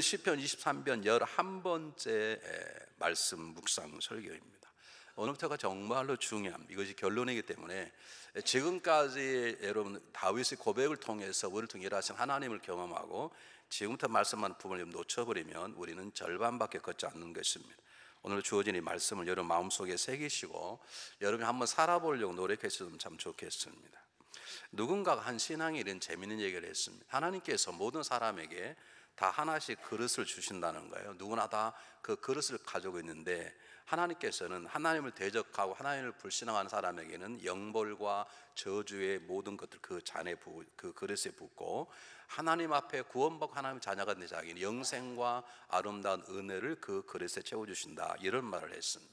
시편 23편 11번째 말씀 묵상 설교입니다. 오늘부터가 정말로 중요합 이것이 결론이기 때문에 지금까지 여러분 다윗의 고백을 통해서 우리를 통해 일하신 하나님을 경험하고 지금부터 말씀만 부분을 놓쳐버리면 우리는 절반밖에 걷지 않는 것입니다. 오늘 주어진 이 말씀을 여러분 마음속에 새기시고 여러분이 한번 살아보려고 노력했으면 참 좋겠습니다. 누군가가 한 신앙이 이런 재있는 얘기를 했습니다. 하나님께서 모든 사람에게 다 하나씩 그릇을 주신다는 거예요. 누구나 다 그 그릇을 가지고 있는데 하나님께서는 하나님을 대적하고 하나님을 불신하는 사람에게는 영벌과 저주의 모든 것들 그 잔에 부, 그 그릇에 붓고 하나님 앞에 구원받고 하나님 자녀가 된 자에게는 영생과 아름다운 은혜를 그 그릇에 채워 주신다. 이런 말을 했습니다.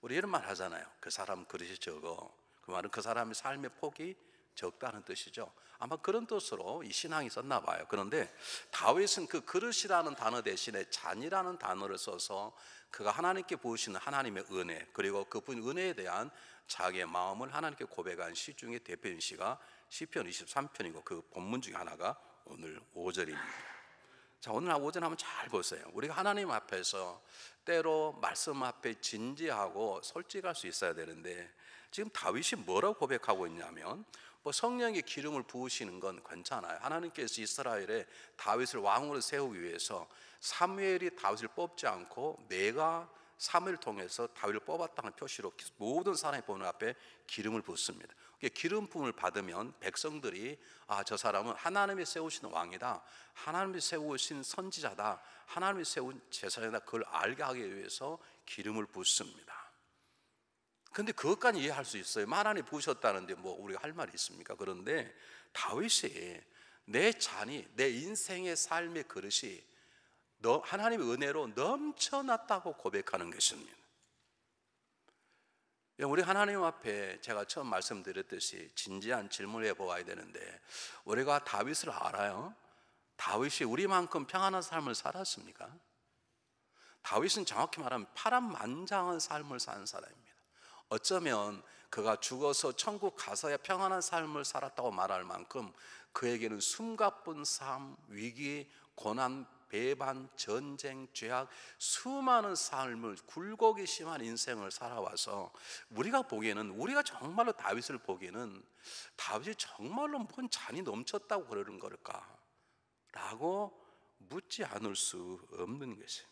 우리 이런 말 하잖아요. 그 사람 그릇이 적어. 그 말은 그 사람의 삶의 폭이 적다는 뜻이죠. 아마 그런 뜻으로 이 신앙이 썼나 봐요. 그런데 다윗은 그 그릇이라는 단어 대신에 잔이라는 단어를 써서 그가 하나님께 보시는 하나님의 은혜 그리고 그분 은혜에 대한 자기의 마음을 하나님께 고백한 시 중의 대표인 시가 시편 23편이고 그 본문 중에 하나가 오늘 5절입니다. 자, 오늘 오전 한번 잘 보세요. 우리가 하나님 앞에서 때로 말씀 앞에 진지하고 솔직할 수 있어야 되는데 지금 다윗이 뭐라고 고백하고 있냐면 뭐 성령의 기름을 부으시는 건 괜찮아요. 하나님께서 이스라엘에 다윗을 왕으로 세우기 위해서 사무엘이 다윗을 뽑지 않고 내가 사무엘 통해서 다윗을 뽑았다는 표시로 모든 사람이 보는 앞에 기름을 붓습니다. 기름 부음을 받으면 백성들이 아저 사람은 하나님이 세우신 왕이다. 하나님이 세우신 선지자다. 하나님이 세운 제사이다 그걸 알게 하기 위해서 기름을 붓습니다. 근데 그것까지 이해할 수 있어요. 만안이 부으셨다는데 뭐 우리가 할 말이 있습니까? 그런데 다윗이 내 잔이 내 인생의 삶의 그릇이 하나님의 은혜로 넘쳐났다고 고백하는 것입니다. 예, 우리 하나님 앞에 제가 처음 말씀드렸듯이 진지한 질문을 해보아야 되는데 우리가 다윗을 알아요? 다윗이 우리만큼 평안한 삶을 살았습니까? 다윗은 정확히 말하면 파란만장한 삶을 산 사람입니다. 어쩌면 그가 죽어서 천국 가서야 평안한 삶을 살았다고 말할 만큼 그에게는 숨가쁜 삶, 위기, 고난, 배반, 전쟁, 죄악 수많은 삶을 굴곡이 심한 인생을 살아와서 우리가 보기에는 우리가 정말로 다윗을 보기에는 다윗이 정말로 뭔 잔이 넘쳤다고 그러는 걸까라고 묻지 않을 수 없는 것이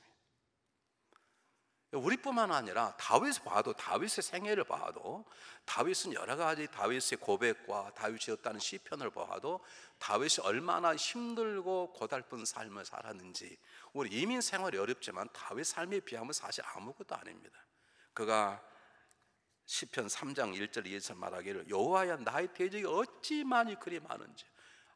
우리뿐만 아니라 다윗 을 봐도 다윗의 생애를 봐도 다윗은 여러 가지 다윗의 고백과 다윗이었다는 시편을 봐도 다윗이 얼마나 힘들고 고달픈 삶을 살았는지 우리 이민 생활이 어렵지만 다윗 삶에 비하면 사실 아무것도 아닙니다. 그가 시편 3장 1절 2절 말하기를 여호와야 나의 대적이 어찌 많이 그리 많은지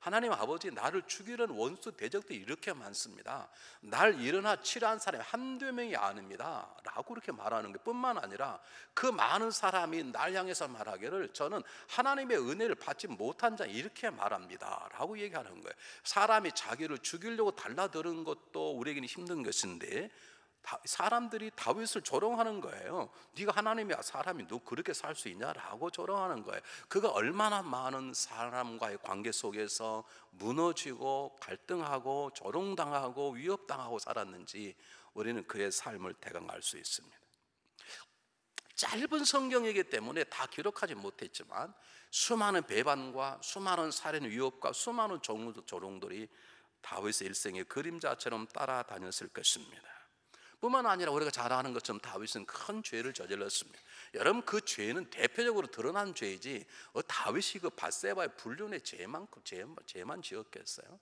하나님 아버지 나를 죽이려는 원수 대적도이렇게 많습니다. 날 일어나 치라한 사람이 한두 명이 아닙니다. 라고 이렇게 말하는 게 뿐만 아니라 그 많은 사람이 날 향해서 말하기를 저는 하나님의 은혜를 받지 못한 자 이렇게 말합니다. 라고 얘기하는 거예요. 사람이 자기를 죽이려고 달라드는 것도 우리에게는 힘든 것인데 사람들이 다윗을 조롱하는 거예요. 네가 하나님이야 사람이 너 그렇게 살 수 있냐라고 조롱하는 거예요. 그가 얼마나 많은 사람과의 관계 속에서 무너지고 갈등하고 조롱당하고 위협당하고 살았는지 우리는 그의 삶을 대강 알 수 있습니다. 짧은 성경이기 때문에 다 기록하지 못했지만 수많은 배반과 수많은 살인 위협과 수많은 조롱들이 다윗의 일생의 그림자처럼 따라다녔을 것입니다. 뿐만 아니라 우리가 잘 아는 것처럼 다윗은 큰 죄를 저질렀습니다. 여러분 그 죄는 대표적으로 드러난 죄이지 어, 다윗이 그 바세바의 불륜의 죄만큼 죄, 죄만 지었겠어요?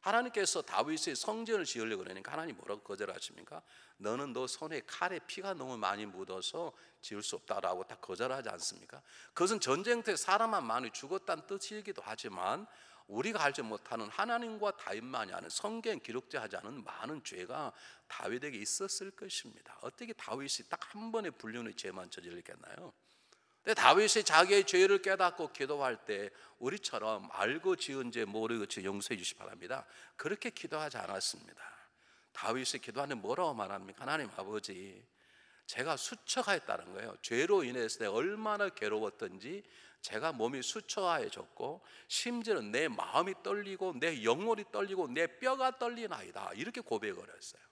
하나님께서 다윗의 성전을 지으려고 그러니까 하나님 뭐라고 거절하십니까? 너는 너 손에 칼에 피가 너무 많이 묻어서 지을 수 없다라고 다 거절하지 않습니까? 그것은 전쟁 때 사람만 많이 죽었다는 뜻이기도 하지만 우리가 알지 못하는 하나님과 다윗만이 아는 성경 기록제하지 않은 많은 죄가 다윗에게 있었을 것입니다. 어떻게 다윗이 딱 한 번에 불륜의 죄만 저질겠나요 근데 다윗이 자기의 죄를 깨닫고 기도할 때 우리처럼 알고 지은 죄 모르고 죄 용서해 주시 바랍니다. 그렇게 기도하지 않았습니다. 다윗이 기도하는 뭐라고 말합니까? 하나님 아버지, 제가 수척하였다는 거예요. 죄로 인해서 얼마나 괴로웠던지 제가 몸이 수처화해졌고 심지어 는내 마음이 떨리고 내 영혼이 떨리고 내 뼈가 떨리나이다 이렇게 고백을 했어요.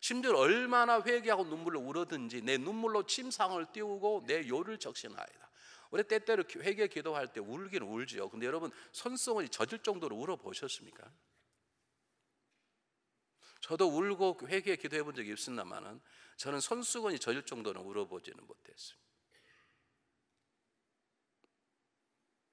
심지어 얼마나 회개하고 눈물로 울었든지 내 눈물로 침상을 띄우고 내 요를 적신하이다. 우리 때때로 회개 기도할 때 울긴 울지요. 근데 여러분 손성이 젖을 정도로 울어 보셨습니까? 저도 울고 회개 기도해 본 적이 있었나마는 저는 손수건이 젖을 정도는 울어보지는 못했습니다.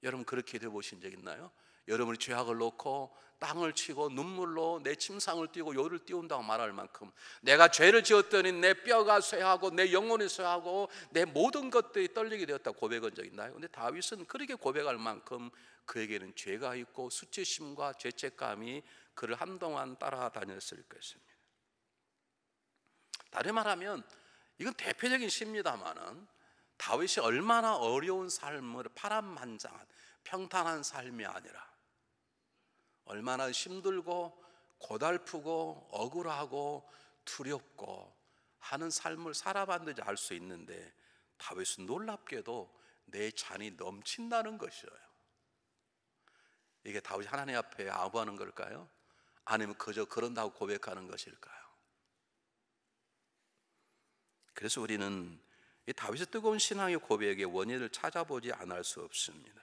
여러분 그렇게 되어 보신 적 있나요? 여러분이 죄악을 놓고 땅을 치고 눈물로 내 침상을 띄고 요를 띄운다고 말할 만큼 내가 죄를 지었더니 내 뼈가 쇠하고 내 영혼이 쇠하고 내 모든 것들이 떨리게 되었다 고백한 적 있나요? 근데 다윗은 그렇게 고백할 만큼 그에게는 죄가 있고 수치심과 죄책감이 그를 한동안 따라다녔을 것입니다. 다른 말하면 이건 대표적인 시입니다만은 다윗이 얼마나 어려운 삶을 파란만장한 평탄한 삶이 아니라 얼마나 힘들고 고달프고 억울하고 두렵고 하는 삶을 살아봤는지 알 수 있는데 다윗은 놀랍게도 내 잔이 넘친다는 것이에요. 이게 다윗이 하나님 앞에 아부하는 걸까요? 아니면 그저 그런다고 고백하는 것일까요? 그래서 우리는 다윗의 뜨거운 신앙의 고백의 원인을 찾아보지 않을 수 없습니다.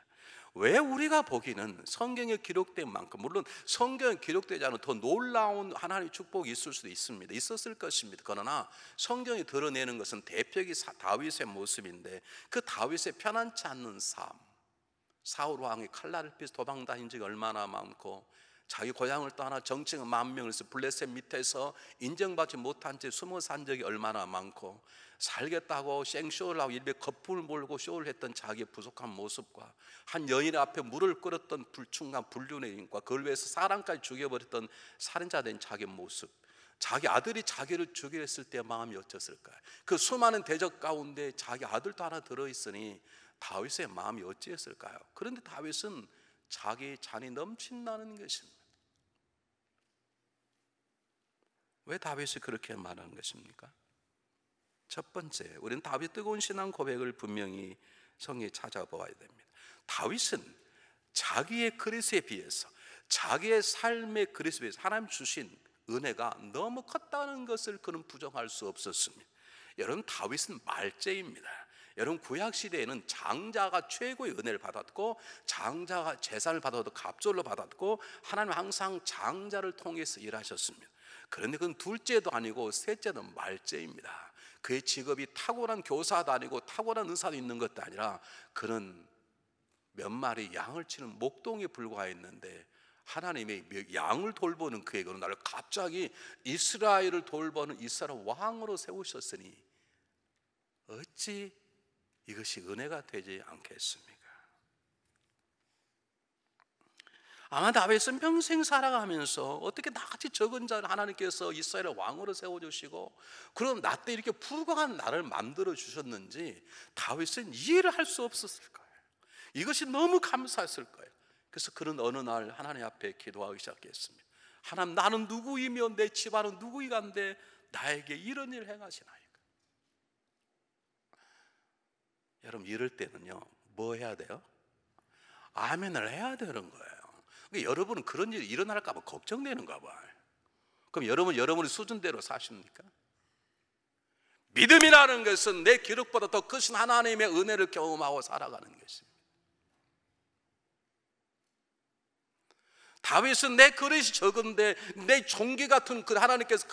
왜 우리가 보기는 성경에 기록된 만큼 물론 성경에 기록되지 않은 더 놀라운 하나님의 축복이 있을 수도 있습니다. 있었을 것입니다. 그러나 성경이 드러내는 것은 대표기 다윗의 모습인데 그 다윗의 편안치 않는 삶, 사울 왕이 칼날을 피 도망 다닌 지 얼마나 많고 자기 고향을 떠나 정치가 만 명을 해서 블레셋 밑에서 인정받지 못한 채 숨어 산 적이 얼마나 많고 살겠다고 생쇼를 하고 입에 거품을 몰고 쇼를 했던 자기의 부족한 모습과 한 여인 앞에 물을 끓었던 불충한 불륜의인과 그걸 위해서 사람까지 죽여버렸던 살인자 된자기 모습 자기 아들이 자기를 죽였을 때 마음이 어땠을까요? 그 수많은 대적 가운데 자기 아들도 하나 들어있으니 다윗의 마음이 어찌했을까요? 그런데 다윗은 자기 잔이 넘친다는 것입니다. 왜 다윗이 그렇게 말하는 것입니까? 첫 번째, 우리는 다윗 뜨거운 신앙 고백을 분명히 성에 찾아보아야 됩니다. 다윗은 자기의 그리스에 비해서 자기의 삶의 그리스에 비해서 하나님 주신 은혜가 너무 컸다는 것을 그는 부정할 수 없었습니다. 여러분 다윗은 말제입니다. 여러분 구약 시대에는 장자가 최고의 은혜를 받았고 장자가 재산을 받아도 갑절로 받았고 하나님 항상 장자를 통해서 일하셨습니다. 그런데 그건 둘째도 아니고 셋째는 말째입니다. 그의 직업이 탁월한 교사도 아니고 탁월한 의사도 있는 것도 아니라 그는 몇 마리 양을 치는 목동에 불과했는데 하나님의 양을 돌보는 그의 그런 나 갑자기 이스라엘을 돌보는 이스라엘 왕으로 세우셨으니 어찌 이것이 은혜가 되지 않겠습니까? 아마 다윗은 평생 살아가면서 어떻게 나같이 적은 자를 하나님께서 이스라엘의 왕으로 세워주시고 그럼 나 때 이렇게 부과한 나를 만들어 주셨는지 다윗은 이해를 할 수 없었을 거예요. 이것이 너무 감사했을 거예요. 그래서 그는 어느 날 하나님 앞에 기도하기 시작했습니다. 하나님 나는 누구이며 내 집안은 누구이간데 나에게 이런 일을 행하시나이까. 여러분 이럴 때는요 뭐 해야 돼요? 아멘을 해야 되는 거예요. 그러니까 여러분은 그런 일이 일어날까봐 걱정되는가 봐. 그럼 여러분, 여러분의 수준대로 사십니까? 믿음이라는 것은 내 기록보다 더 크신 하나님의 은혜를 경험하고 살아가는 것입니다. 다윗은 내 그릇이 적은데 내 종기 같은 그 하나님께서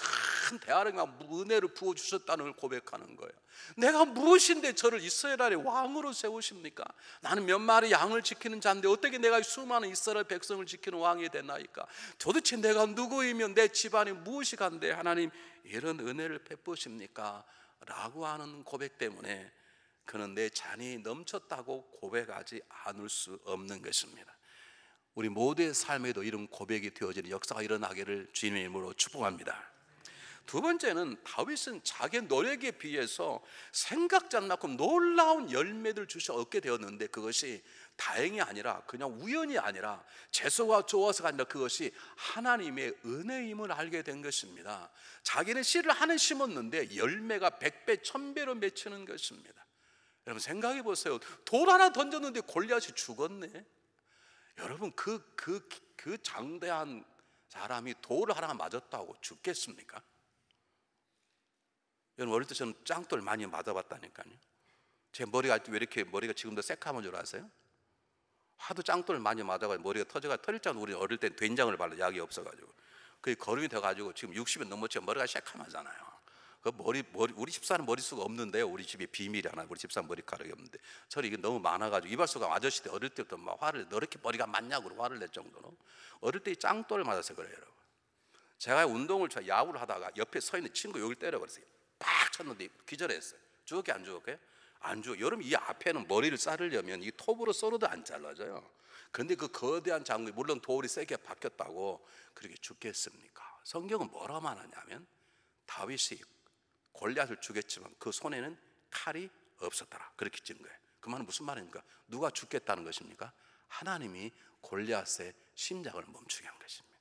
큰대하과 은혜를 부어 주셨다는 걸 고백하는 거예요. 내가 무엇인데 저를 이스라엘의 왕으로 세우십니까? 나는 몇 마리 양을 지키는 자인데 어떻게 내가 수많은 이스라엘 백성을 지키는 왕이 되나이까? 도대체 내가 누구이며 내 집안이 무엇이 간데 하나님 이런 은혜를 베푸십니까? 라고 하는 고백 때문에 그는 내 잔이 넘쳤다고 고백하지 않을 수 없는 것입니다. 우리 모두의 삶에도 이런 고백이 되어지는 역사가 일어나기를 주님의 이름으로 축복합니다. 두 번째는 다윗은 자기 노력에 비해서 생각지 않만큼 놀라운 열매를 주셔 얻게 되었는데 그것이 다행이 아니라 그냥 우연이 아니라 재수가 좋아서가 아니라 그것이 하나님의 은혜임을 알게 된 것입니다. 자기는 씨를 하는 심었는데 열매가 1배1배로 맺히는 것입니다. 여러분 생각해 보세요. 돌 하나 던졌는데 골리앗이 죽었네. 여러분 그 그, 그 장대한 사람이 돌을 하나 맞았다고 죽겠습니까? 여러분 어릴 때 저는 짱돌 많이 맞아봤다니까요. 제 머리가 왜 이렇게 머리가 지금도 새카만 줄 아세요? 하도 짱돌 많이 맞아가지고 머리가 터져가 터질자 우리 어릴 때 된장을 발라 약이 없어가지고 그 거름이 돼가지고 지금 60이 넘었지만 머리가 새카만잖아요. 그 머리, 머리 우리 집사는 머리수가 없는데요. 우리 집에 비밀이 하나, 우리 집사 머리카락이 없는데. 저는 이게 너무 많아가지고 이발소가 아저씨 때 어릴 때부터 막 화를, 너렇게 머리가 많냐고 화를 낼 정도로. 어릴 때 짱돌을 맞아서 그래요, 여러분. 제가 운동을 쳐, 야구를 하다가 옆에 서 있는 친구 여기 때려버렸어요. 팍 쳤는데 기절했어요. 죽었게 안 죽었게? 안 죽어. 여러분 이 앞에는 머리를 자르려면 이 톱으로 썰어도 안 잘라져요. 그런데 그 거대한 장군이 물론 돌이 세게 박혔다고 그렇게 죽겠습니까? 성경은 뭐라 말하냐면 다윗이 골리앗을 죽였지만 그 손에는 칼이 없었더라. 그렇게 찍은 거예요. 그 말은 무슨 말입니까? 누가 죽겠다는 것입니까? 하나님이 골리앗의 심장을 멈추게 한 것입니다.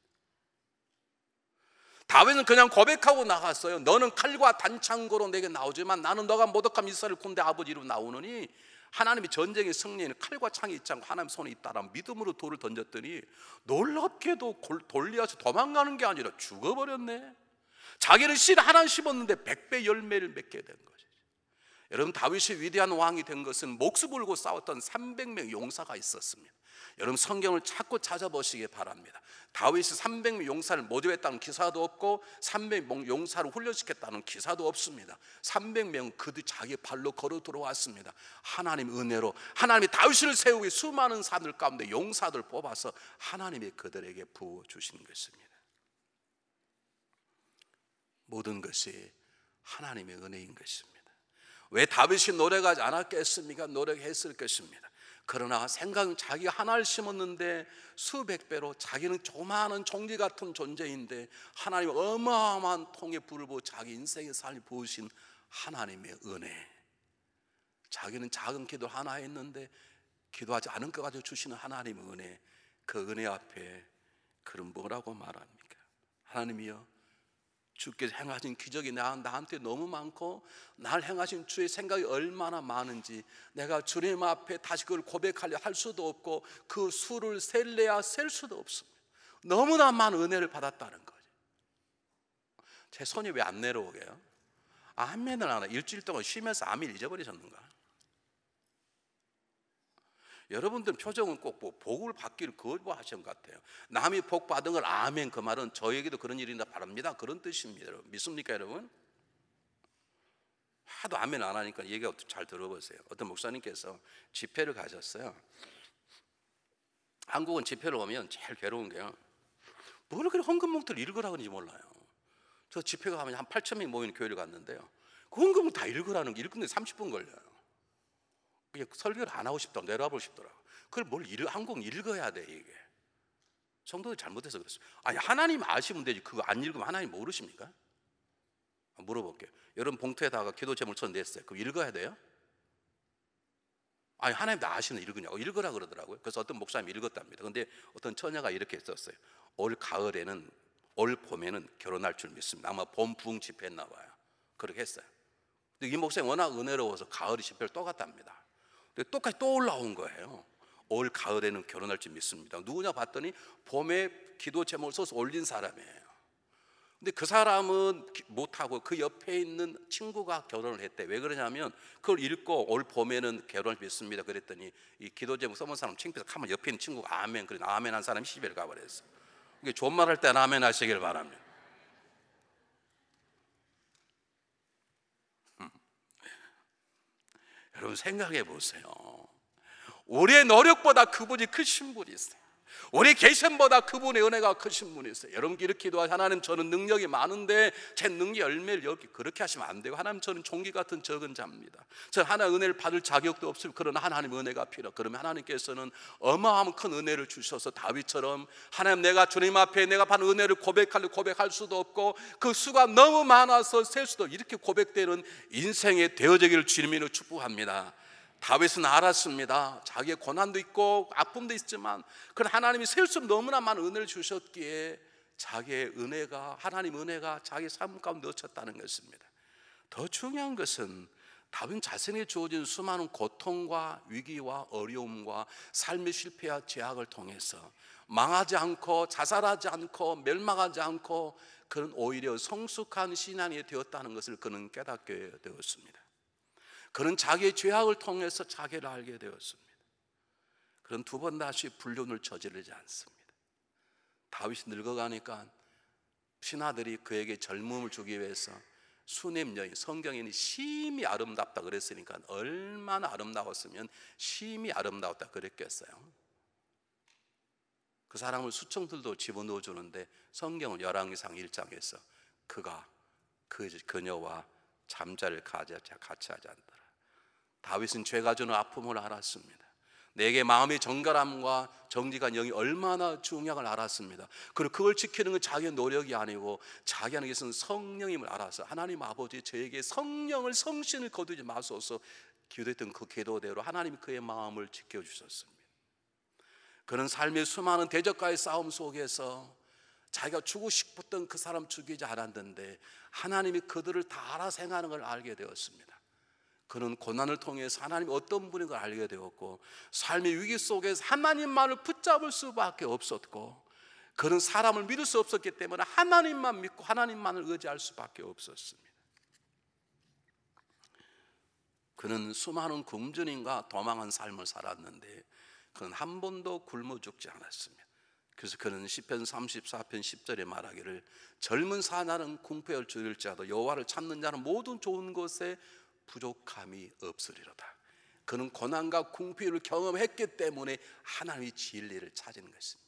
다윗은 그냥 고백하고 나갔어요. 너는 칼과 단창고로 내게 나오지만 나는 너가 모독함 이스라엘 군대 아버지로 나오느니 하나님이 전쟁의 승리에는 칼과 창이 있지 않고 하나님 손에 있다라 믿음으로 돌을 던졌더니 놀랍게도 돌리앗이 도망가는 게 아니라 죽어버렸네. 자기는 씨를 하나 심었는데 100배 열매를 맺게 된 거죠. 여러분 다윗이 위대한 왕이 된 것은 목숨 걸고 싸웠던 300명 용사가 있었습니다. 여러분 성경을 찾고 찾아보시기 바랍니다. 다윗이 300명 용사를 모집했다는 기사도 없고 300명 용사를 훈련시켰다는 기사도 없습니다. 300명 그들 자기 발로 걸어 들어왔습니다. 하나님 은혜로 하나님이 다윗을 세우기 수많은 사들 가운데 용사들 뽑아서 하나님이 그들에게 부어 주신 것입니다. 모든 것이 하나님의 은혜인 것입니다. 왜 다윗이 노력하지 않았겠습니까? 노력했을 것입니다. 그러나 생각 자기 하나를 심었는데 수백 배로 자기는 조만한 종기 같은 존재인데 하나님 어마어마한 통의 불을 보 자기 인생의 삶을 보신 하나님의 은혜. 자기는 작은 기도 하나 했는데 기도하지 않은 것 가지고 주시는 하나님의 은혜. 그 은혜 앞에 그런 뭐라고 말합니까? 하나님이여 주께서 행하신 기적이 나, 나한테 너무 많고 날 행하신 주의 생각이 얼마나 많은지 내가 주님 앞에 다시 그걸 고백하려 할 수도 없고 그 수를 셀래야 셀 수도 없습니다 너무나 많은 은혜를 받았다는 거죠 제 손이 왜 안 내려오게요? 안면을 하나 일주일 동안 쉬면서 암을 잊어버리셨는가? 여러분들 표정은 꼭뭐 복을 받기를 거부하신 뭐 것 같아요. 남이 복 받은 걸 아멘 그 말은 저에게도 그런 일이 나 바랍니다. 그런 뜻입니다. 여러분. 믿습니까, 여러분? 하도 아멘 안 하니까 얘기 잘 들어보세요. 어떤 목사님께서 집회를 가셨어요. 한국은 집회를 오면 제일 괴로운 게요. 뭘 그렇게 헌금목들 읽으라고 하는지 몰라요. 저 집회가 가면 한 8천 명 모이는 교회를 갔는데요. 그 헌금을 다 읽으라는 게 읽는데 30분 걸려요. 설교를 안 하고 싶다 내려와보고 싶더라. 그걸 뭘 읽, 한국 읽어야 돼 이게. 성도들 잘못해서 그랬어요. 아니 하나님 아시면 되지 그거 안 읽으면 하나님 모르십니까? 물어볼게요. 여러분 봉투에다가 기도 제목을 쳐 냈어요. 그럼 읽어야 돼요? 아니 하나님 나 아시는 읽으냐고 읽으라 그러더라고요. 그래서 어떤 목사님이 읽었답니다. 근데 어떤 처녀가 이렇게 썼어요. 올 가을에는 올 봄에는 결혼할 줄 믿습니다. 아마 봄 부흥 집회했나 봐요. 그렇게 했어요. 근데 이 목사님 워낙 은혜로워서 가을이 집회를 또 갔답니다. 근데 똑같이 또 올라온 거예요. 올 가을에는 결혼할 줄 믿습니다. 누구냐 봤더니 봄에 기도 제목을 써서 올린 사람이에요. 근데 그 사람은 못하고 그 옆에 있는 친구가 결혼을 했대. 왜 그러냐면 그걸 읽고 올 봄에는 결혼을 믿습니다. 그랬더니 이 기도 제목 써본 사람 창피해서 가만 옆에 있는 친구가 아멘. 그래 아멘 한 사람이 시집을 가버렸어. 그러 존말할 때는 아멘 하시길 바랍니다. 여러분 생각해 보세요. 우리의 노력보다 그분이 크신 분이세요. 우리 계신보다 그분의 은혜가 크신 분이세요. 여러분 이렇게 기도하 하나님 저는 능력이 많은데 제 능력 열매를 여기 그렇게 하시면 안 되고 하나님 저는 종기 같은 적은 자입니다. 저 하나 은혜를 받을 자격도 없을 그러나 하나님 은혜가 필요. 그러면 하나님께서는 어마어마한 큰 은혜를 주셔서 다윗처럼 하나님 내가 주님 앞에 내가 받은 은혜를 고백할 고백할 수도 없고 그 수가 너무 많아서 셀 수도 이렇게 고백되는 인생의 되어지기를 주님으 축복합니다. 다윗은 알았습니다. 자기의 고난도 있고 아픔도 있지만 그런 하나님이 세수 너무나 많은 은혜를 주셨기에 자기의 은혜가 하나님 은혜가 자기 삶 가운데 넣쳤다는 것입니다. 더 중요한 것은 다윗 자신이 주어진 수많은 고통과 위기와 어려움과 삶의 실패와 제약을 통해서 망하지 않고 자살하지 않고 멸망하지 않고 그는 오히려 성숙한 신앙이 되었다는 것을 그는 깨닫게 되었습니다. 그런 자기의 죄악을 통해서 자기를 알게 되었습니다. 그런 두 번 다시 불륜을 저지르지 않습니다. 다윗이 늙어가니까 신하들이 그에게 젊음을 주기 위해서 수냄 여인 성경에는 심히 아름답다 그랬으니까 얼마나 아름다웠으면 심히 아름다웠다 그랬겠어요. 그 사람을 수청들도 집어넣어 주는데 성경은 열왕기상 1장에서 그가 그 그녀와 잠자를 같이 하지 않더라. 다윗은 죄가 주는 아픔을 알았습니다. 내게 마음의 정갈함과 정직한 영이 얼마나 중요한걸 알았습니다. 그리고 그걸 지키는 건 자기의 노력이 아니고 자기 하는 것은 성령임을 알아서 하나님 아버지 저에게 성령을 성신을 거두지 마소서 기도했던 그 기도대로 하나님 그의 마음을 지켜주셨습니다. 그런 삶의 수많은 대적과의 싸움 속에서 자기가 죽고 싶었던 그 사람 죽이지 않았는데 하나님이 그들을 다 알아서 하는걸 알게 되었습니다. 그는 고난을 통해서 하나님이 어떤 분인 걸 알게 되었고 삶의 위기 속에서 하나님만을 붙잡을 수밖에 없었고 그런 사람을 믿을 수 없었기 때문에 하나님만 믿고 하나님만을 의지할 수밖에 없었습니다. 그는 수많은 굶주림과 도망한 삶을 살았는데 그는 한 번도 굶어 죽지 않았습니다. 그래서 그는 시편 34편 10절에 말하기를 젊은 사나는 궁패를 줄일지라도 여와를 찾는 자는 모든 좋은 것에 부족함이 없으리로다. 그는 고난과 궁핍을 경험했기 때문에 하나님의 진리를 찾은 것입니다.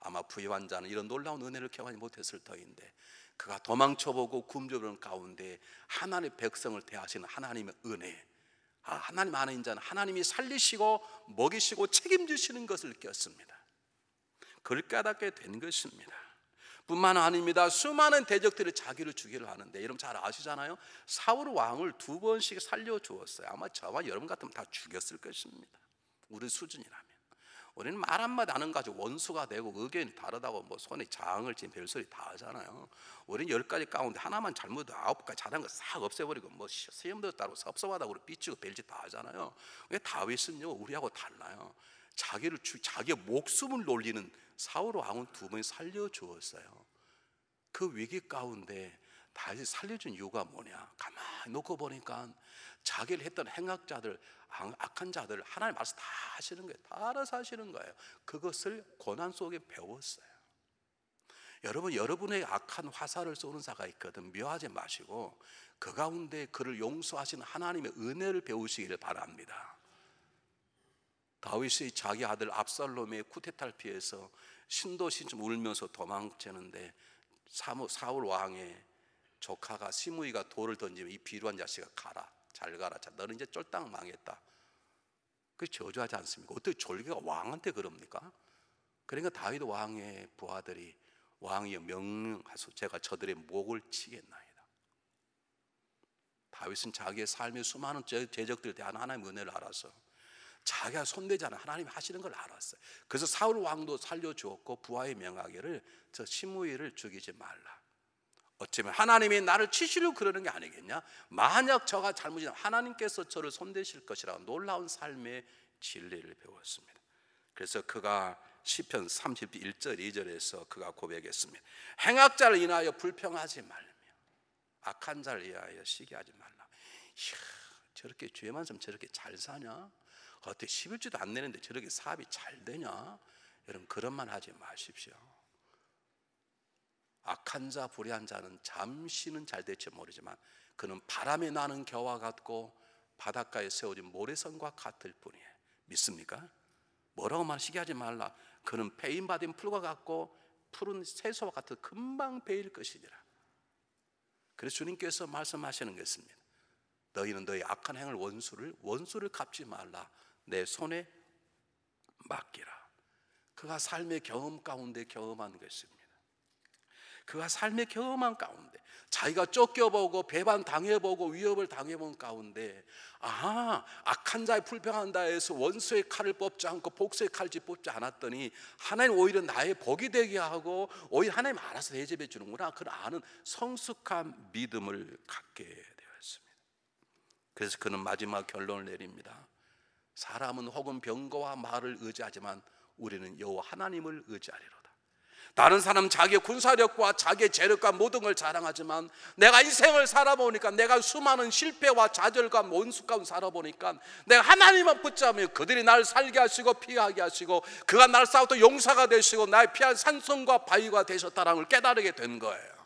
아마 부유한 자는 이런 놀라운 은혜를 경험하지 못했을 터인데 그가 도망쳐보고 굶주리는 가운데 하나님의 백성을 대하시는 하나님의 은혜 아, 하나님 아는 인자는 하나님이 살리시고 먹이시고 책임지시는 것을 꼈습니다 그걸 깨닫게 된 것입니다 뿐만 아닙니다. 수많은 대적들이 자기를 죽이려 하는데 여러분 잘 아시잖아요. 사울 왕을 두 번씩 살려 주었어요. 아마 저와 여러분 같으면 다 죽였을 것입니다. 우리 수준이라면. 우리는 말 한마디 하 가지고 원수가 되고 의견이 다르다고 뭐 손에 장을 친 별소리 다 하잖아요. 우리는 열 가지 가운데 하나만 잘못 아홉 가지 잘한 거싹 없애버리고 뭐 시험도 따로 섭섭하다고 삐치고 별짓 다 하잖아요. 왜 다윗은요 우리하고 달라요. 자기를 자기의 목숨을 놀리는 사울 왕은 두번이 살려주었어요. 그 위기 가운데 다시 살려준 이유가 뭐냐? 가만히 놓고 보니까 자기를 했던 행악자들, 악한 자들 하나님 말씀 다 하시는 거예요. 다 알아서 하시는 거예요. 그것을 고난 속에 배웠어요. 여러분, 여러분의 악한 화살을 쏘는 자가 있거든 묘하지 마시고 그 가운데 그를 용서하신 하나님의 은혜를 배우시기를 바랍니다. 다윗이 자기 아들 압살롬의 쿠데타를 피해서 신도시 좀 울면서 도망치는데 사울 왕의 조카가 시므이가 돌을 던지면 이 비루한 자식아 가라 잘 가라 자 너는 이제 쫄딱 망했다 그 저주하지 않습니까? 어떻게 졸개가 왕한테 그럽니까? 그러니까 다윗 왕의 부하들이 왕이여 명령하소 제가 저들의 목을 치겠나이다 다윗은 자기의 삶의 수많은 제적들 대한 하나님의 은혜를 알아서 자기가 손대잖아. 하나님 하시는 걸 알았어요. 그래서 사울 왕도 살려주었고 부하의 명하기를 저 시므이를 죽이지 말라. 어쩌면 하나님이 나를 치시려 그러는 게 아니겠냐? 만약 저가 잘못이면 하나님께서 저를 손대실 것이라 놀라운 삶의 진리를 배웠습니다. 그래서 그가 시편 31절 2절에서 그가 고백했습니다. 행악자를 인하여 불평하지 말며 악한 자를 인하여 시기하지 말라. 이야, 저렇게 죄만 좀 저렇게 잘 사냐? 아, 어떻게 1 1지도안 내는데 저렇게 사업이 잘 되냐? 여러분 그런 말 하지 마십시오. 악한 자, 불의한 자는 잠시는 잘 될지 모르지만 그는 바람에 나는 겨와 같고 바닷가에 세워진 모래선과 같을 뿐이에요. 믿습니까? 뭐라고 말시게 하지 말라. 그는 배임받은 풀과 같고 푸른 새소와 같은 금방 베일 것이니라. 그래서 주님께서 말씀하시는 것입니다. 너희는 너희 악한 행을 원수를 원수를 갚지 말라. 내 손에 맡기라. 그가 삶의 경험 가운데 경험한 것입니다. 그가 삶의 경험한 가운데 자기가 쫓겨보고 배반 당해보고 위협을 당해본 가운데 아 악한 자의 불평한다 해서 원수의 칼을 뽑지 않고 복수의 칼집 뽑지 않았더니 하나님 오히려 나의 복이 되게 하고 오히려 하나님 알아서 대접해 주는구나 그걸 아는 성숙한 믿음을 갖게 되었습니다 그래서 그는 마지막 결론을 내립니다 사람은 혹은 병거와 말을 의지하지만 우리는 여호와 하나님을 의지하리로다. 다른 사람 자기의 군사력과 자기의 재력과 모든 걸 자랑하지만 내가 인생을 살아보니까 내가 수많은 실패와 좌절과 원수감 살아보니까 내가 하나님만 붙잡으며 그들이 나 살게 하시고 피하게 하시고 그가 나 싸우던 용사가 되시고 나의 피한 산성과 바위가 되셨다는걸 깨달게 된 거예요.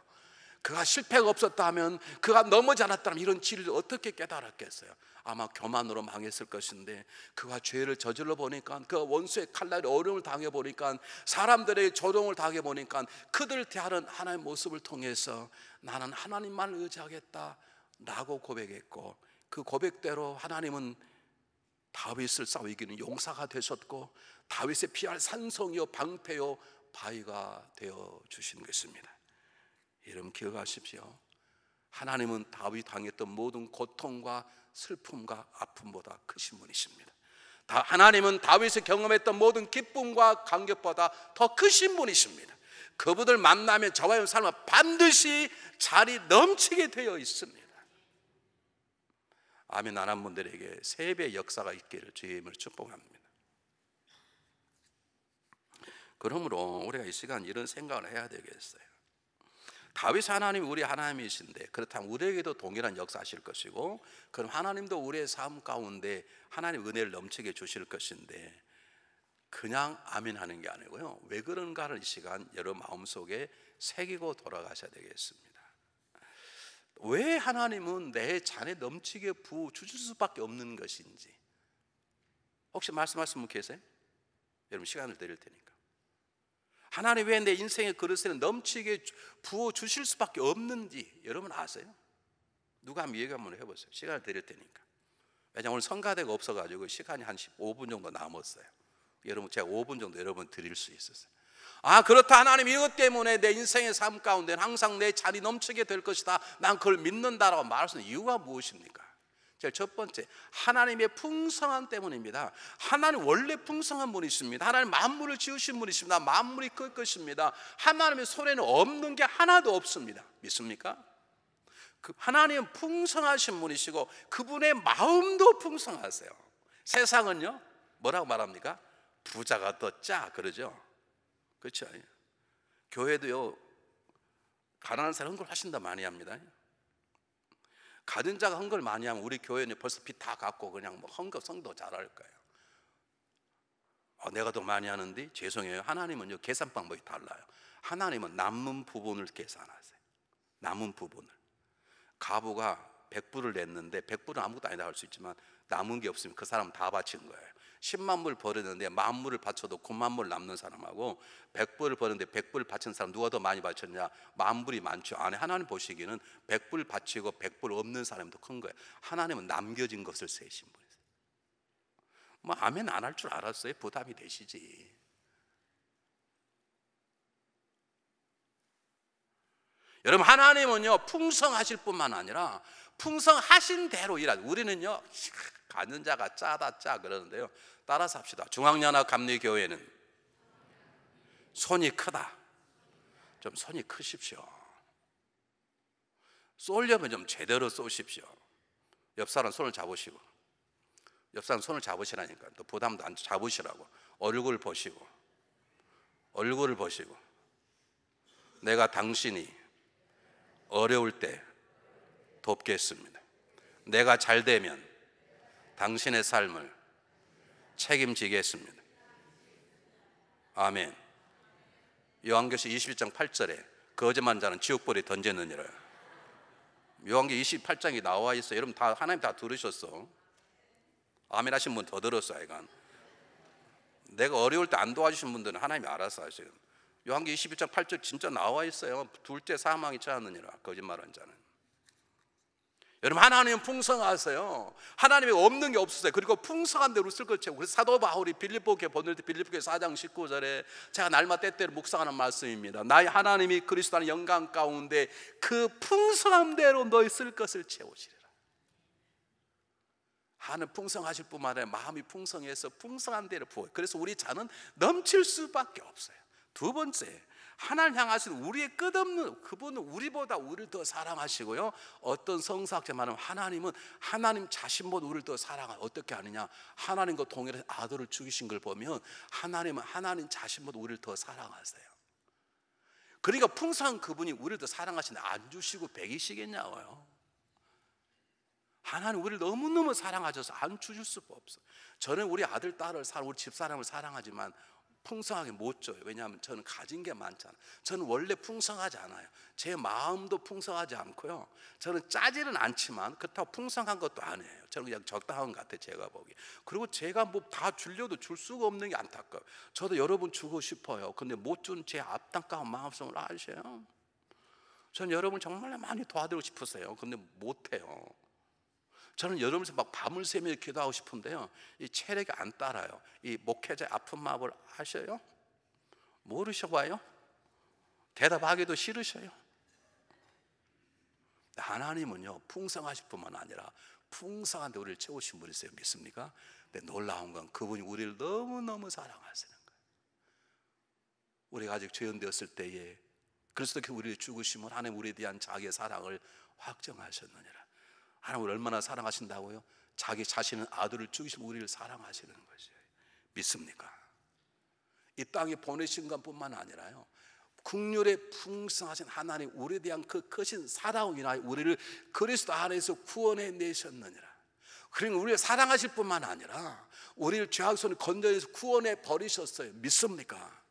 그가 실패가 없었다 면 그가 넘어지 않았다면 이런 진리를 어떻게 깨달았겠어요? 아마 교만으로 망했을 것인데 그가 죄를 저질러 보니까 그 원수의 칼날에 어려움을 당해 보니까 사람들의 조롱을 당해 보니까 그들 대하는 하나님의 모습을 통해서 나는 하나님만 의지하겠다라고 고백했고 그 고백대로 하나님은 다윗을 싸워 기는 용사가 되셨고 다윗의 피할 산성이요 방패요 바위가 되어 주신 것입니다. 여러분 기억하십시오. 하나님은 다윗 당했던 모든 고통과 슬픔과 아픔보다 크신 분이십니다. 다 하나님은 다윗이 경험했던 모든 기쁨과 감격보다 더 크신 분이십니다. 그분을 만나면 저와의 삶은 반드시 자리 넘치게 되어 있습니다. 아멘 안한 분들에게 세배 역사가 있기를 주의 을 축복합니다. 그러므로 우리가 이 시간 이런 생각을 해야 되겠어요. 다윗 하나님 우리 하나님이신데 그렇다면 우리에게도 동일한 역사하실 것이고 그럼 하나님도 우리의 삶 가운데 하나님 은혜를 넘치게 주실 것인데 그냥 아멘 하는 게 아니고요. 왜 그런가를 이 시간 여러 마음속에 새기고 돌아가셔야 되겠습니다. 왜 하나님은 내 잔에 넘치게 부어 주실 수밖에 없는 것인지 혹시 말씀하신 분 계세요? 여러분 시간을 드릴 테니까. 하나님 왜 내 인생의 그릇에는 넘치게 부어 주실 수밖에 없는지 여러분 아세요? 누가 한번 얘기 한번 해보세요. 시간을 드릴 테니까. 왜냐면 오늘 성가대가 없어가지고 시간이 한 15분 정도 남았어요. 여러분 제가 5분 정도 여러분 드릴 수 있었어요. 아 그렇다 하나님 이것 때문에 내 인생의 삶 가운데 항상 내 잔이 넘치게 될 것이다. 난 그걸 믿는다라고 말하는 이유가 무엇입니까? 제일 첫 번째 하나님의 풍성함 때문입니다. 하나님 원래 풍성한 분이십니다. 하나님 만물을 지으신 분이십니다. 만물이 그 것입니다. 하나님의 손에는 없는 게 하나도 없습니다. 믿습니까? 그 하나님은 풍성하신 분이시고 그분의 마음도 풍성하세요. 세상은요 뭐라고 말합니까? 부자가 더 짜 그러죠. 그렇죠. 교회도요 가난한 사람 은걸 훨씬 더 많이 합니다. 가진 자가 헌금을 많이 하면 우리 교회는 벌써 빚다 갚고 그냥 뭐 헌금 성도 잘 할 거예요. 어, 내가 더 많이 하는데 죄송해요. 하나님은요 계산 방법이 달라요. 하나님은 남은 부분을 계산하세요. 남은 부분을 가부가 백불을 냈는데 백불은 아무것도 아니다 할 수 있지만 남은 게 없으면 그 사람 다 바친 거예요. 10만 불 버리는데 만 불을 바쳐도 9만 불 남는 사람하고 100불을 버는데 100불 바친 사람 누가 더 많이 바쳤냐? 만 불이 많죠. 안에 하나님 보시기는 100불 바치고 100불 없는 사람이 더큰 거예요. 하나님은 남겨진 것을 세신 분이세요. 뭐 아멘 안 할 줄 알았어요. 부담이 되시지. 여러분 하나님은요 풍성하실 뿐만 아니라 풍성하신 대로 일하죠. 우리는요 가는 자가 짜다 짜 그러는데요. 따라서 합시다. 중앙연합 감리교회는 손이 크다. 좀 손이 크십시오. 쏠려면 좀 제대로 쏘십시오. 옆 사람 손을 잡으시고, 옆 사람 손을 잡으시라니까. 또 부담도 안 잡으시라고. 얼굴 보시고, 얼굴을 보시고. 내가 당신이 어려울 때 돕겠습니다. 내가 잘 되면 당신의 삶을 책임지겠습니다. 아멘. 요한계시 21장 8절에 거짓말 자는 지옥벌에 던지느니라. 요한계 28장이 나와 있어 여러분 다 하나님 다 들으셨어. 아멘 하신 분 더 들었어, 이간. 내가 어려울 때 안 도와주신 분들은 하나님이 알아서 하세요. 요한계 21장 8절 진짜 나와 있어요. 둘째 사망이 찾았느니라 거짓말한 자는. 여러분 하나님은 풍성하세요. 하나님이 없는 게 없으세요. 그리고 풍성한 대로 쓸걸채우 그래서 사도 바울이 빌립보에 보낼 때 빌립보교 4장 19절에 제가 날마 때때로 묵상하는 말씀입니다. 나의 하나님이 그리스도는 영광 가운데 그 풍성한 대로 너희 쓸 것을 채우시리라. 하는 풍성하실 뿐만 아니라 마음이 풍성해서 풍성한 대로 부어. 그래서 우리 자는 넘칠 수밖에 없어요. 두 번째, 하나님 향하신 우리의 끝없는 그분은 우리보다 우리를 더 사랑하시고요. 어떤 성사학자 말하면 하나님은 하나님 자신보다 우리를 더 사랑하. 어떻게 아느냐? 하나님과 동일한 아들을 죽이신 걸 보면 하나님은 하나님 자신보다 우리를 더 사랑하세요. 그러니까 풍성한 그분이 우리를 더 사랑하시는데 안 주시고 배기시겠냐고요. 하나님 우리를 너무너무 사랑하셔서 안 주실 수 없어. 저는 우리 아들, 딸을 사랑, 우리 집사람을 사랑하지만 풍성하게 못 줘요. 왜냐하면 저는 가진 게 많잖아요. 저는 원래 풍성하지 않아요. 제 마음도 풍성하지 않고요. 저는 짜지는 않지만 그렇다고 풍성한 것도 아니에요. 저는 그냥 적당한 것 같아요. 제가 보기에. 그리고 제가 뭐다 주려도 줄 수가 없는 게 안타까워요. 저도 여러분 주고 싶어요. 근데 못 준 제 앞당까운 마음속을 아세요? 저는 여러분 정말 많이 도와드리고 싶으세요. 근데 못해요. 저는 여름에서 막 밤을 새며 기도하고 싶은데요. 이 체력이 안 따라요. 이 목회자 아픈 마음을 아셔요? 모르셔 봐요. 대답하기도 싫으셔요. 하나님은요, 풍성하실 뿐만 아니라 풍성한데 우리를 채우신 분이세요. 믿습니까? 근데 놀라운 건 그분이 우리를 너무너무 사랑하시는 거예요. 우리가 아직 죄연되었을 때에 그리스도께서 우리를 죽으심을 하나님 우리에 대한 자기의 사랑을 확정하셨느니라. 하나님 을 얼마나 사랑하신다고요? 자기 자신은 아들을 죽이시 우리를 사랑하시는 것이에요. 믿습니까? 이 땅에 보내신 것뿐만 아니라요. 국률에 풍성하신 하나님 우리에 대한 그 크신 사랑으 인하여 우리를 그리스도 안에서 구원해 내셨느니라. 그러니 우리를 사랑하실 뿐만 아니라 우리를 죄악 손 건져내서 구원해 버리셨어요. 믿습니까?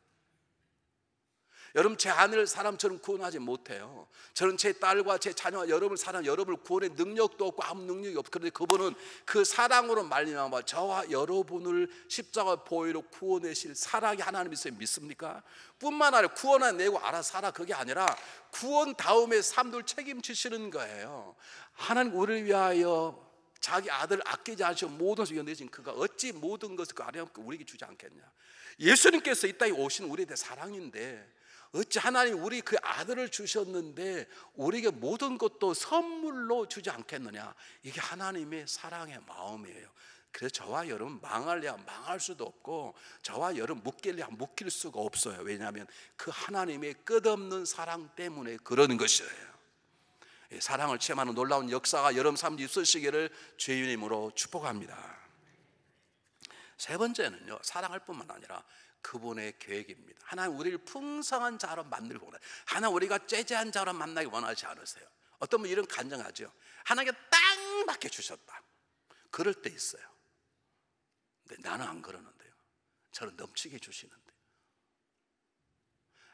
여러분 제 아내를 사람처럼 구원하지 못해요. 저는 제 딸과 제 자녀와 여러분 사랑 여러분을 구원의 능력도 없고 아무 능력이 없고 그런데 그분은 그 사랑으로 말미암아 저와 여러분을 십자가 보혈로 구원하실 사랑이 하나님 있어요. 믿습니까? 뿐만 아니라 구원한 내고 알아 살아 그게 아니라 구원 다음에 삶들 책임지시는 거예요. 하나님 우리를 위하여 자기 아들 아끼지 않으시고 모든 것을 연신 그가 어찌 모든 것을 그 아련 우리에게 주지 않겠냐. 예수님께서 이 땅에 오신 우리에 대한 사랑인데 어찌 하나님 우리 그 아들을 주셨는데 우리에게 모든 것도 선물로 주지 않겠느냐. 이게 하나님의 사랑의 마음이에요. 그래서 저와 여러분 망할래야 망할 수도 없고 저와 여러분 묶일래야 묶일 수가 없어요. 왜냐하면 그 하나님의 끝없는 사랑 때문에 그러는 것이에요. 예, 사랑을 체험하는 놀라운 역사가 여러분 삶 있으시기를 주의 이름으로 축복합니다. 세 번째는요, 사랑할 뿐만 아니라 그분의 계획입니다. 하나님 우리를 풍성한 자로 만들고 원해. 하나님 우리가 째제한 자로 만나기 원하지 않으세요. 어떤 분 이런 간증하죠. 하나님께 땅 맞게 주셨다. 그럴 때 있어요. 근데 나는 안 그러는데요. 저는 넘치게 주시는데.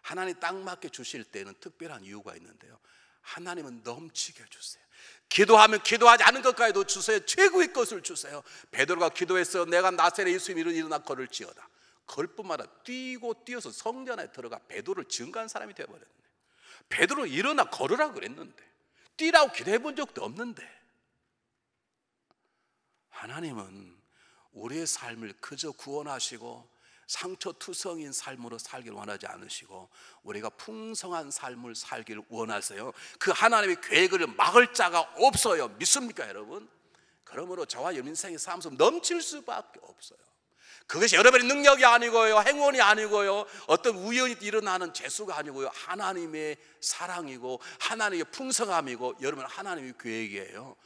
하나님 땅 맞게 주실 때는 특별한 이유가 있는데요. 하나님은 넘치게 주세요. 기도하면 기도하지 않은 것까지도 주세요. 최고의 것을 주세요. 베드로가 기도해서 내가 나세의 예수님 이름 일어나 거를 지어다. 걸뿐마다 뛰고 뛰어서 성전 에 들어가 베드로를 증가한 사람이 되어버렸네. 베드로 일어나 걸으라 그랬는데 뛰라고 기도해 본 적도 없는데 하나님은 우리의 삶을 그저 구원하시고 상처투성인 삶으로 살길 원하지 않으시고 우리가 풍성한 삶을 살길 원하세요. 그 하나님의 계획을 막을 자가 없어요. 믿습니까, 여러분? 그러므로 저와 여러생의삶은 넘칠 수밖에 없어요. 그것이 여러분의 능력이 아니고요, 행운이 아니고요, 어떤 우연히 일어나는 재수가 아니고요, 하나님의 사랑이고, 하나님의 풍성함이고, 여러분 하나님의 계획이에요.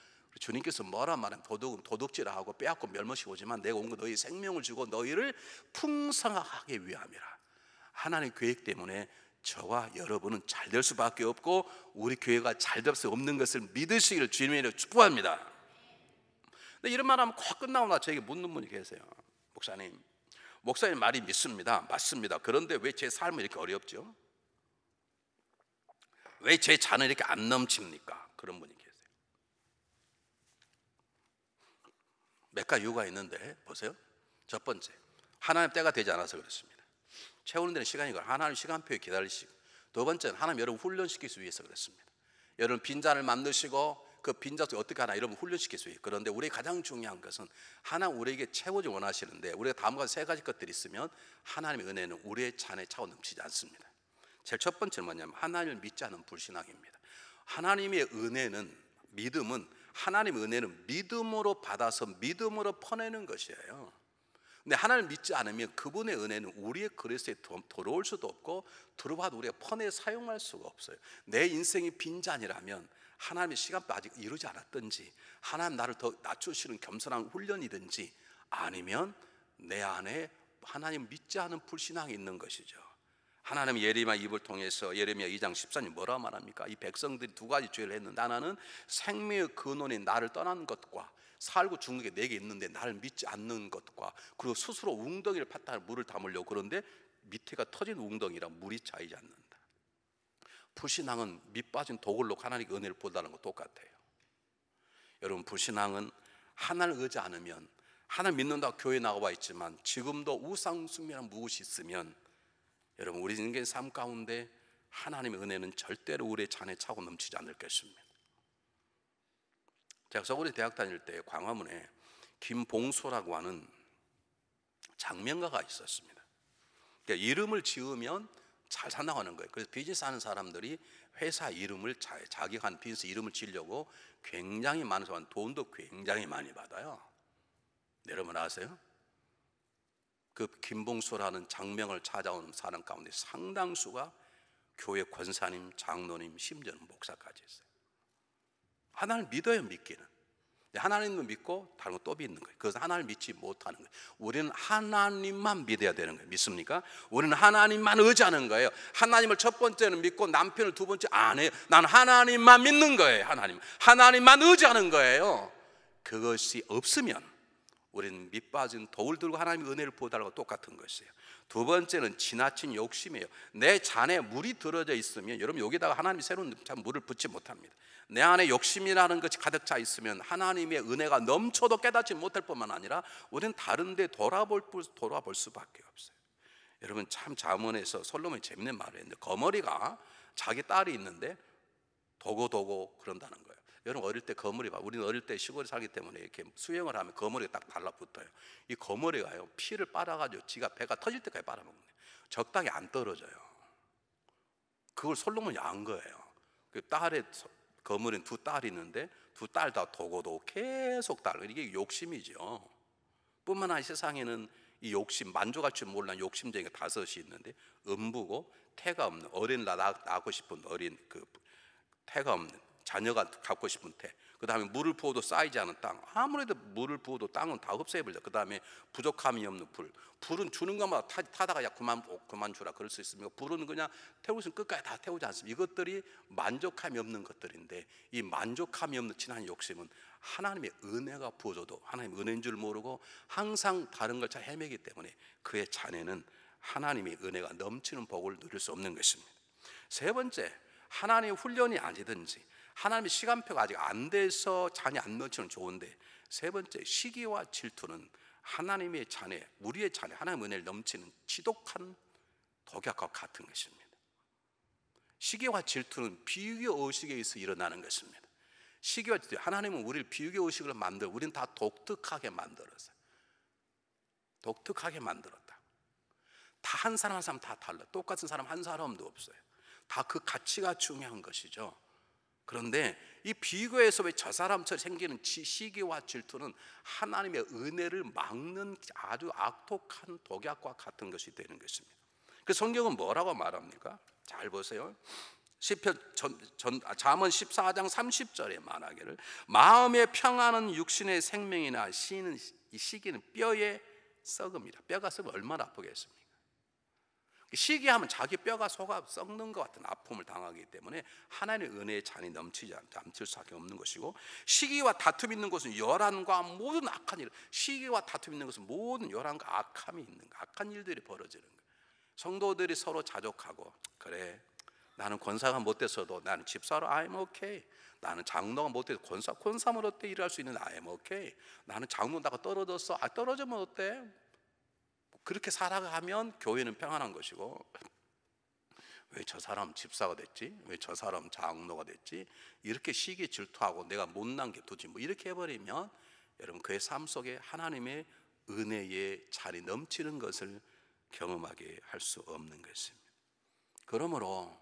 주님께서 뭐란 말은 도둑은 도둑질하고 빼앗고 멸못이 오지만 내가 온건 너희 생명을 주고 너희를 풍성하게 위함이라. 하나님의 계획 때문에 저와 여러분은 잘 될 수밖에 없고 우리 교회가 잘 될 수 없는 것을 믿으시기를 주님의 축복합니다. 근데 이런 말하면 확끝나오나 저에게 묻는 분이 계세요. 목사님, 목사님 말이 믿습니다. 맞습니다. 그런데 왜 제 삶은 이렇게 어렵죠? 왜 제 잔을 이렇게 안 넘칩니까? 그런 분이 계세요. 몇 가지 이유가 있는데 보세요. 첫 번째, 하나님 때가 되지 않아서 그렇습니다. 채우는 데는 시간이 걸 하나님 시간표에 기다리시고 두 번째는 하나님 여러분 훈련시키기 위해서 그렇습니다. 여러분 빈잔을 만드시고 그빈자수 어떻게 하나 이러면 훈련시켰어요. 그런데 우리 가장 중요한 것은 하나 우리에게 채워지 원하시는데 우리가 다음과 세 가지 것들이 있으면 하나님의 은혜는 우리의 잔에 차고 넘치지 않습니다. 제일 첫 번째는 뭐냐면 하나님을 믿지 않은 불신앙입니다. 하나님의 은혜는 믿음은 하나님의 은혜는 믿음으로 받아서 믿음으로 퍼내는 것이에요. 근데 하나님을 믿지 않으면 그분의 은혜는 우리의 그릇에 들어올 수도 없고 들어와도 우리가 퍼내 사용할 수가 없어요. 내 인생이 빈잔이라면 하나님의 시간도 아직 이루지 않았든지 하나님 나를 더 낮추시는 겸손한 훈련이든지 아니면 내 안에 하나님 믿지 않은 불신앙이 있는 것이죠. 하나님 예레미야 입을 통해서 예레미야 2장 14절 뭐라 말합니까? 이 백성들이 두 가지 죄를 했는데 하나는 생명의 근원인 나를 떠난 것과 살고 죽는 게 내게 있는데 나를 믿지 않는 것과 그리고 스스로 웅덩이를 팠다 물을 담으려고 그런데 밑에가 터진 웅덩이라 물이 차이지 않는 불신앙은 밑 빠진 도굴로 하나님께 그 은혜를 본다는 것 똑같아요. 여러분 불신앙은 하나를 의지 않으면 하나님 믿는다 교회 나와 있지만 지금도 우상 숭배란 무엇이 있으면 여러분 우리 인생 삶 가운데 하나님의 은혜는 절대로 우리의 잔에 차고 넘치지 않을 것입니다. 제가 서울에 대학 다닐 때 광화문에 김봉수라고 하는 장면가가 있었습니다. 그러니까 이름을 지으면 잘 산다고 는 거예요. 그래서 비즈니스 하는 사람들이 회사 이름을 자, 자기가 한 비즈니스 이름을 지려고 굉장히 많은 사람 돈도 굉장히 많이 받아요. 네, 여러분 아세요? 그 김봉수라는 장명을 찾아오는 사람 가운데 상당수가 교회 권사님, 장로님, 심지어는 목사까지 있어요. 하나를 믿어요, 믿기는. 네, 하나님도 믿고 다른 거 또 믿는 거예요. 그것은 하나님을 믿지 못하는 거예요. 우리는 하나님만 믿어야 되는 거예요. 믿습니까? 우리는 하나님만 의지하는 거예요. 하나님을 첫 번째는 믿고 남편을 두 번째 안 해요. 난 하나님만 믿는 거예요. 하나님. 하나님만 의지하는 거예요. 그것이 없으면 우리는 밑빠진 돌 들고 하나님의 은혜를 보달라고 똑같은 것이에요. 두 번째는 지나친 욕심이에요. 내 잔에 물이 들어져 있으면 여러분 여기다가 하나님 새로운 잔 물을 붓지 못합니다. 내 안에 욕심이라는 것이 가득 차 있으면 하나님의 은혜가 넘쳐도 깨닫지 못할 뿐만 아니라 우리는 다른데 돌아볼 돌아볼 수밖에 없어요. 여러분 참 자문에서 솔로몬이 재밌는 말을 했는데 거머리가 자기 딸이 있는데 도고도고 그런다는 거예요. 여러분 어릴 때 거머리 봐. 우리는 어릴 때 시골에 살기 때문에 이렇게 수영을 하면 거머리에 딱 달라붙어요. 이 거머리가요 피를 빨아가지고 지가 배가 터질 때까지 빨아먹는 거 적당히 안 떨어져요. 그걸 솔로몬이 안 거예요. 그 딸의 거머리는 두 딸이 있는데 두 딸다 도고도 계속 딸. 이게 욕심이죠. 뿐만 아니라 세상에는 이 욕심, 만족할 줄 몰라 욕심쟁이가 다섯이 있는데 음부고 태가 없는 어린 나 낳고 싶은 어린 그 태가 없는 자녀가 갖고 싶은 태. 그 다음에 물을 부어도 쌓이지 않은 땅. 아무래도 물을 부어도 땅은 다없애버려그 다음에 부족함이 없는 불. 불은 주는 것마다 타, 다가야 그만, 어, 그만 주라. 그럴 수 있습니다. 불은 그냥 태우시면 끝까지 다 태우지 않습니다. 이것들이 만족함이 없는 것들인데 이 만족함이 없는 친한 욕심은 하나님의 은혜가 부어져도 하나님 은혜인 줄 모르고 항상 다른 걸 잘 헤매기 때문에 그의 자네는 하나님의 은혜가 넘치는 복을 누릴 수 없는 것입니다. 세 번째, 하나님의 훈련이 아니든지 하나님의 시간표가 아직 안 돼서 잔이 안 넘치는 좋은데 세 번째 시기와 질투는 하나님의 잔에 우리의 잔에 하나님의 은혜를 넘치는 지독한 독약과 같은 것입니다. 시기와 질투는 비유의 의식에 의해서 일어나는 것입니다. 시기와 질투 하나님은 우리를 비유의 의식으로 만들어 우리는 다 독특하게 만들었어요. 독특하게 만들었다. 다 한 사람 한 사람 다 달라. 똑같은 사람 한 사람도 없어요. 다 그 가치가 중요한 것이죠. 그런데 이 비교에서 왜 저 사람처럼 생기는 시기와 질투는 하나님의 은혜를 막는 아주 악독한 독약과 같은 것이 되는 것입니다. 그 성경은 뭐라고 말합니까? 잘 보세요. 시편 전, 전, 아, 잠언 14장 30절에 말하기를 마음의 평안은 육신의 생명이나 시는 이 시기는 뼈에 썩음이라 뼈가 썩으면 얼마나 아프겠습니까? 시기하면 자기 뼈가 속아 썩는 것 같은 아픔을 당하기 때문에 하나님의 은혜의 잔이 넘치지 않, 넘칠 수밖에 없는 것이고 시기와 다툼 있는 것은 열한과 모든 악한 일, 시기와 다툼 있는 것은 모든 열한과 악함이 있는 거, 악한 일들이 벌어지는 거. 성도들이 서로 자족하고 그래 나는 권사가 못됐어도 나는 집사로 I'm okay. 나는 장로가 못 돼서 권사 권사면 어때 일할 수 있는 I'm okay. 나는 장로다가 떨어졌어. 아 떨어지면 어때? 그렇게 살아가면 교회는 평안한 것이고 왜 저 사람 집사가 됐지? 왜 저 사람 장로가 됐지? 이렇게 시기 질투하고 내가 못난 게 도지 뭐 이렇게 해버리면 여러분 그의 삶 속에 하나님의 은혜의 자리 넘치는 것을 경험하게 할 수 없는 것입니다. 그러므로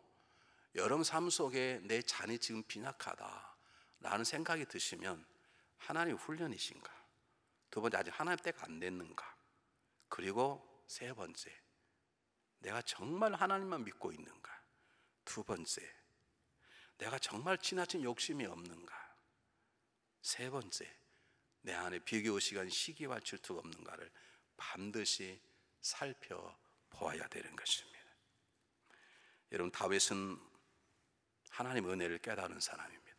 여러분 삶 속에 내 잔이 지금 빈약하다라는 생각이 드시면 하나님 훈련이신가? 두 번째 아직 하나님 때가 안 됐는가? 그리고 세 번째, 내가 정말 하나님만 믿고 있는가? 두 번째, 내가 정말 지나친 욕심이 없는가? 세 번째, 내 안에 비교 시간 시기와 질투가 없는가를 반드시 살펴보아야 되는 것입니다. 여러분 다윗은 하나님 은혜를 깨달은 사람입니다.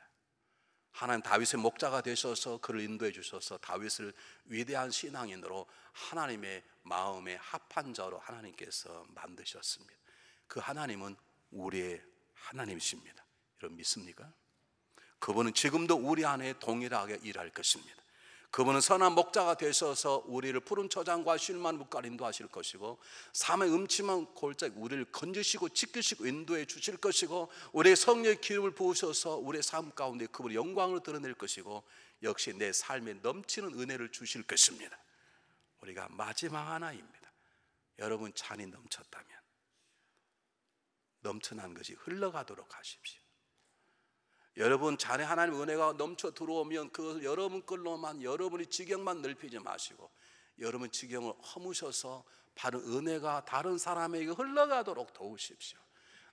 하나님 다윗의 목자가 되셔서 그를 인도해 주셔서 다윗을 위대한 신앙인으로 하나님의 마음의 합한 자로 하나님께서 만드셨습니다. 그 하나님은 우리의 하나님이십니다. 여러분 믿습니까? 그분은 지금도 우리 안에 동일하게 일할 것입니다. 그분은 선한 목자가 되셔서 우리를 푸른 처장과 쉴만 물가림도 하실 것이고 삶의 음침한 골짜기 우리를 건지시고 지키시고 인도해 주실 것이고 우리의 성령의 기름을 부으셔서 우리의 삶 가운데 그분의 영광을 드러낼 것이고 역시 내 삶에 넘치는 은혜를 주실 것입니다. 우리가 마지막 하나입니다. 여러분 잔이 넘쳤다면 넘쳐난 것이 흘러가도록 하십시오. 여러분 자네 하나님 은혜가 넘쳐 들어오면 그 여러분 걸로만 여러분의 지경만 넓히지 마시고 여러분 지경을 허무셔서 바른 은혜가 다른 사람에게 흘러가도록 도우십시오.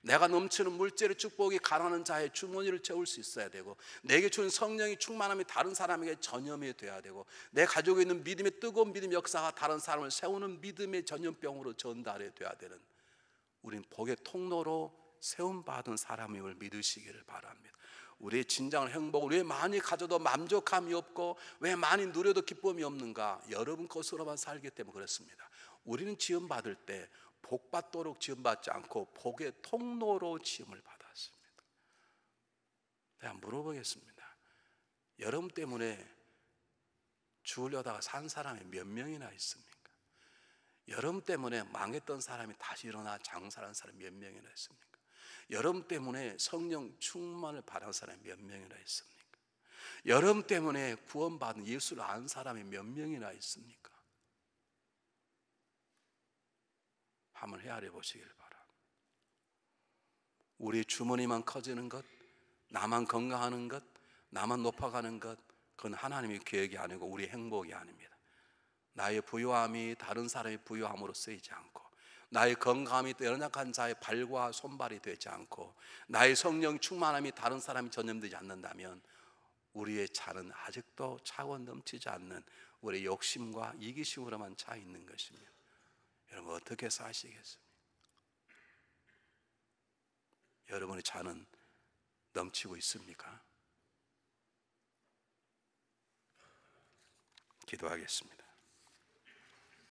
내가 넘치는 물질의 축복이 가난한 자의 주머니를 채울 수 있어야 되고 내게 주 성령이 충만함이 다른 사람에게 전염이 돼야 되고 내 가족에 있는 믿음의 뜨거운 믿음 역사가 다른 사람을 세우는 믿음의 전염병으로 전달이 돼야 되는 우린 복의 통로로 세움받은 사람임을 믿으시기를 바랍니다 우리의 진정한 행복을 왜 많이 가져도 만족함이 없고 왜 많이 누려도 기쁨이 없는가? 여러분 것으로만 살기 때문에 그렇습니다. 우리는 지음 받을 때복 받도록 지음 받지 않고 복의 통로로 지음을 받았습니다. 내가 물어보겠습니다. 여러분 때문에 죽으려다가 산 사람이 몇 명이나 있습니까? 여름 때문에 망했던 사람이 다시 일어나 장사한 사람 몇 명이나 있습니까? 여름 때문에 성령 충만을 바란 사람이 몇 명이나 있습니까? 여름 때문에 구원받은 예수를 안 사람이 몇 명이나 있습니까? 한번 헤아려 보시길 바랍니다. 우리 주머니만 커지는 것, 나만 건강하는 것, 나만 높아가는 것, 그건 하나님의 계획이 아니고 우리 행복이 아닙니다. 나의 부유함이 다른 사람의 부유함으로 쓰이지 않고 나의 건강함이 또 연약한 자의 발과 손발이 되지 않고 나의 성령 충만함이 다른 사람이 전염되지 않는다면 우리의 자는 아직도 차원 넘치지 않는 우리의 욕심과 이기심으로만 차 있는 것입니다. 여러분 어떻게 사시겠습니까? 여러분의 자는 넘치고 있습니까? 기도하겠습니다.